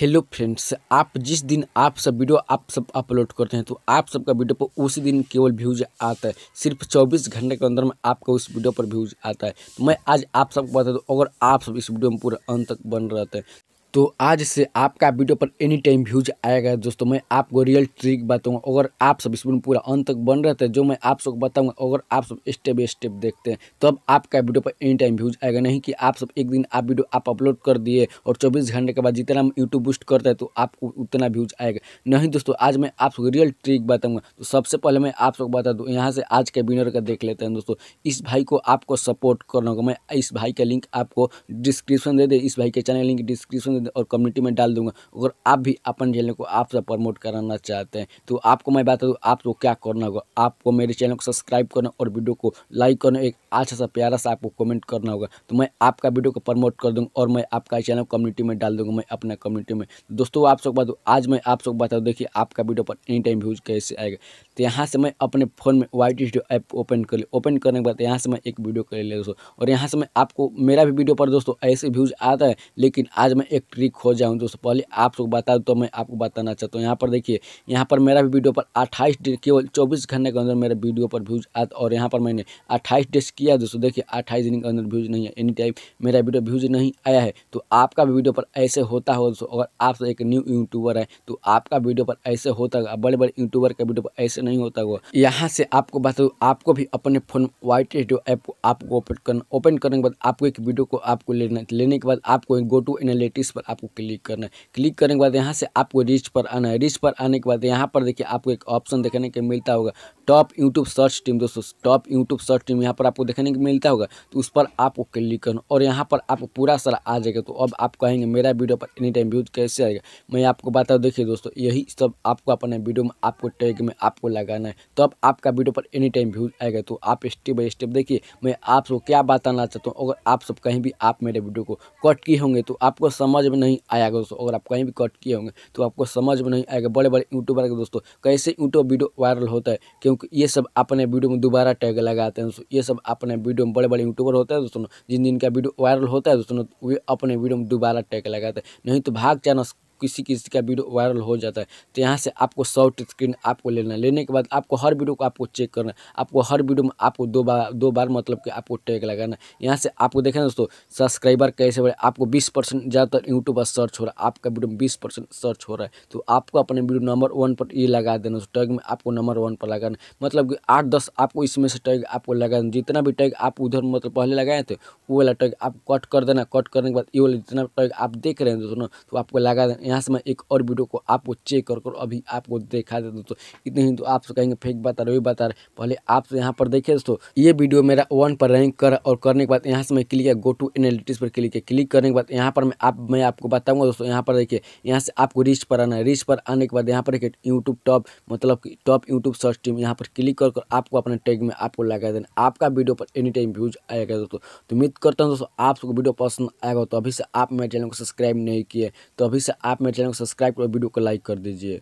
hello friends आप जिस दिन आप सब वीडियो आप सब अपलोड करते हैं तो आप सबका वीडियो पर उसी दिन केवल व्यूज आता है सिर्फ 24 घंटे के अंदर में आपका उस वीडियो पर व्यूज आता है तो मैं आज आप सबको बता दूँ अगर आप सब इस वीडियो में पूरा अंत तक बन रहते हैं तो आज से आपका वीडियो पर एनी टाइम व्यूज आएगा दोस्तों मैं आपको रियल ट्रिक बताऊंगा अगर आप सब इसमें पूरा अंत तक बन रहे थे जो मैं आप सबको बताऊंगा अगर आप सब स्टेप बाई स्टेप देखते हैं तब आपका वीडियो पर एनी टाइम व्यूज आएगा नहीं कि आप सब एक दिन आप वीडियो आप अपलोड कर दिए और चौबीस घंटे के बाद जितना यूट्यूब बूस्ट करता है तो आपको उतना व्यूज आएगा नहीं दोस्तों आज मैं आप सबको रियल ट्रिक बताऊँगा तो सबसे पहले मैं आप सबको बता दूँ यहाँ से आज के विनर का देख लेते हैं दोस्तों इस भाई को आपको सपोर्ट करना होगा मैं इस भाई का लिंक आपको डिस्क्रिप्शन दे दे इस भाई के चैनल लिंक डिस्क्रिप्शन और कम्युनिटी में डाल दूंगा अगर आप भी अपन चैनल को आप सब प्रमोट कराना चाहते हैं तो आपको मैं बता दूँ आपको क्या करना होगा आपको मेरे चैनल को सब्सक्राइब करना और वीडियो को लाइक करना एक अच्छा सा प्यारा सा आपको कमेंट करना होगा तो मैं आपका वीडियो को प्रमोट कर दूँगा और मैं आपका चैनल कम्युनिटी में डाल दूँगा मैं अपना कम्युनिटी में दोस्तों आप सबको दूँ आज मैं आप सबको दूँ देखिए आपका वीडियो पर एनी टाइम व्यूज कैसे आएगा तो यहाँ से मैं अपने फ़ोन में वाइट स्टूडियो ऐप ओपन कर लिया ओपन करने के बाद यहाँ से मैं एक वीडियो कर लिया दोस्तों और यहाँ से मैं आपको मेरा भी वीडियो पर दोस्तों ऐसे व्यूज़ आता है लेकिन आज मैं एक ट्रिक हो जाऊँ दोस्तों पहले आप सब बता दूँ तो मैं आपको बताना चाहता हूँ यहाँ पर देखिए यहाँ पर मेरा भी वीडियो पर अट्ठाईस डे केवल चौबीस घंटे के अंदर मेरे वीडियो पर व्यूज आता और यहाँ पर मैंने अट्ठाईस डेज किया दोस्तों देखिए अट्ठाईस दिन के अंदर व्यूज नहीं है एनी टाइम मेरा वीडियो व्यूज नहीं आया है तो आपका भी वीडियो पर ऐसे होता हो दोस्तों अगर आप एक न्यू यूट्यूबर है तो आपका वीडियो पर ऐसे होता होगा बड़े बड़े यूट्यूबर का वीडियो पर ऐसे नहीं होता होगा यहाँ से आपको बता आपको भी अपने फ़ोन वाइट रेडियो ऐप को आपको ओपन करना ओपन करने के बाद आपको एक वीडियो को आपको लेना लेने के बाद आपको गो टू एनालिटिक्स पर आपको क्लिक करना है क्लिक करने के बाद यहाँ से आपको रिच पर आना है रिच पर आने के बाद यहाँ पर देखिए आपको एक ऑप्शन देखने के मिलता होगा टॉप यूट्यूब सर्च टीम दोस्तों टॉप यूट्यूब सर्च टीम यहाँ पर आपको देखने को मिलता होगा तो उस पर आपको क्लिक करना और यहाँ पर आपको पूरा सारा आ जाएगा तो अब आप कहेंगे मेरा वीडियो पर एनी टाइम व्यूज कैसे आएगा मैं आपको बताऊँ देखिए दोस्तों यही सब आपको अपने वीडियो में आपको टैग में आपको लगाना है तो अब आपका वीडियो पर एनी टाइम व्यूज आएगा तो आप स्टेप बाई स्टेप देखिए मैं आपको क्या बताना चाहता हूँ अगर आप सब कहीं भी आप मेरे वीडियो को कट किए होंगे तो आपको समझ में नहीं आएगा दोस्तों अगर आप कहीं भी कट किए होंगे तो आपको समझ में नहीं आएगा बड़े बड़े यूट्यूबर के दोस्तों कैसे यूट्यूब वीडियो वायरल होता है क्योंकि ये सब अपने वीडियो में दोबारा टैग लगाते हैं दोस्तों ये सब अपने वीडियो में बड़े बड़े यूट्यूबर होते हैं दोस्तों जिन जिनका वीडियो वायरल होता है दोस्तों वे अपने वीडियो में दोबारा टैग लगाते हैं नहीं तो भाग चैनल किसी किसी का वीडियो वायरल हो जाता है तो यहाँ से आपको शॉर्ट स्क्रीन आपको लेना लेने के बाद आपको हर वीडियो को आपको चेक करना आपको हर वीडियो में आपको दो बार दो बार मतलब कि आपको टैग लगाना यहाँ से आपको देखें दोस्तों सब्सक्राइबर कैसे बढ़े आपको बीस परसेंट ज़्यादातर यूट्यूब पर सर्च हो रहा है आपका वीडियो में बीस परसेंट सर्च हो रहा है तो आपको अपने वीडियो नंबर वन पर ये लगा देना उस टैग में आपको नंबर वन पर लगाना मतलब कि आठ दस आपको इसमें से टैग आपको लगा देना जितना भी टैग आप उधर मतलब पहले लगाए थे वो वाला टैग आप कट कर देना कट करने के बाद ये वाला जितना टैग आप देख रहे हैं दोस्तों तो आपको लगा देना यहाँ से मैं एक और वीडियो को आपको चेक कर कर अभी आपको देखा दे दोस्तों इतने ही तो आप कहेंगे फेक बता रहे बता रहे पहले आप तो यहाँ पर देखिए दोस्तों ये वीडियो मेरा वन पर रैंक कर और करने के बाद यहाँ से मैं क्लिक है गो टू एनालिटिक्स पर क्लिक है क्लिक करने के बाद यहाँ पर मैं आप मैं आपको बताऊँगा दोस्तों यहाँ पर देखिए यहाँ से आपको रिच पर आना है रिच पर आने के बाद यहाँ पर देखिए यूट्यूब टॉप मतलब कि टॉप यूट्यूब सर्च टीम यहाँ पर क्लिक कर आपको अपने टैग में आपको लगा देना आपका वीडियो पर एनी टाइम व्यूज आएगा दोस्तों तो उम्मीद करता हूँ दोस्तों आप सबको वीडियो पसंद आएगा तो अभी से आप मेरे चैनल को सब्सक्राइब नहीं किए तो अभी से आप मेरे चैनल को सब्सक्राइब और वीडियो को लाइक कर दीजिए